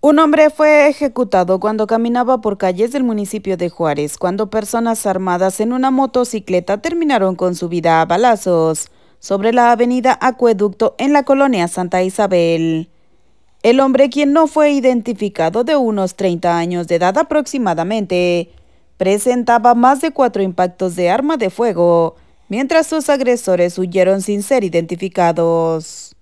Un hombre fue ejecutado cuando caminaba por calles del municipio de Juárez, cuando personas armadas en una motocicleta terminaron con su vida a balazos sobre la avenida Acueducto en la colonia Santa Isabel. El hombre, quien no fue identificado de unos 30 años de edad aproximadamente, presentaba más de cuatro impactos de arma de fuego, mientras sus agresores huyeron sin ser identificados.